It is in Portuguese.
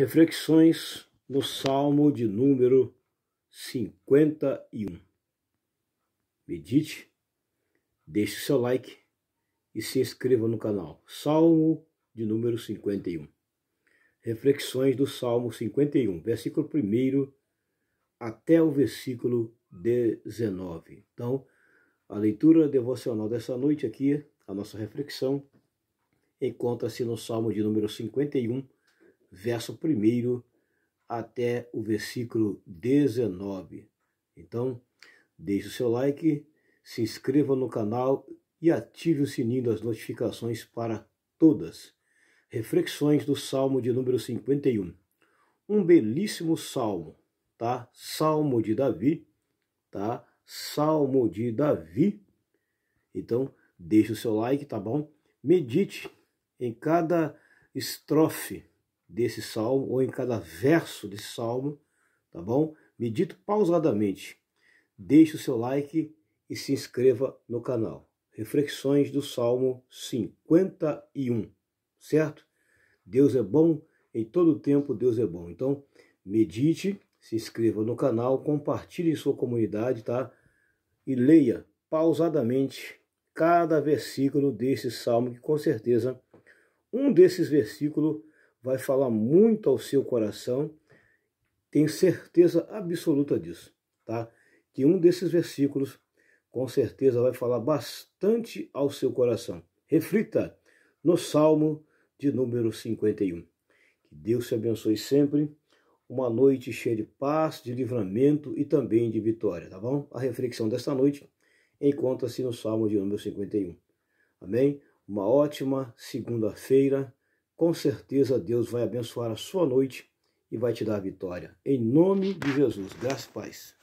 Reflexões no Salmo de número 51. Medite, deixe seu like e se inscreva no canal. Salmo de número 51. Reflexões do Salmo 51, versículo 1 até o versículo 19. Então, a leitura devocional dessa noite aqui, a nossa reflexão, encontra-se no Salmo de número 51 verso 1 até o versículo 19. Então, deixe o seu like, se inscreva no canal e ative o sininho das notificações para todas. Reflexões do Salmo de número 51. Um belíssimo salmo, tá? Salmo de Davi, tá? Salmo de Davi. Então, deixe o seu like, tá bom? Medite em cada estrofe, desse salmo ou em cada verso desse salmo, tá bom? Medite pausadamente. Deixe o seu like e se inscreva no canal. Reflexões do Salmo 51, certo? Deus é bom em todo tempo, Deus é bom. Então, medite, se inscreva no canal, compartilhe em sua comunidade, tá? E leia pausadamente cada versículo desse salmo, que com certeza um desses versículos vai falar muito ao seu coração. Tenho certeza absoluta disso, tá? Que um desses versículos com certeza vai falar bastante ao seu coração. Reflita no Salmo de número 51. Que Deus te abençoe sempre. Uma noite cheia de paz, de livramento e também de vitória, tá bom? A reflexão desta noite encontra-se no Salmo de número 51. Amém? Uma ótima segunda-feira com certeza Deus vai abençoar a sua noite e vai te dar vitória. Em nome de Jesus, graças e paz.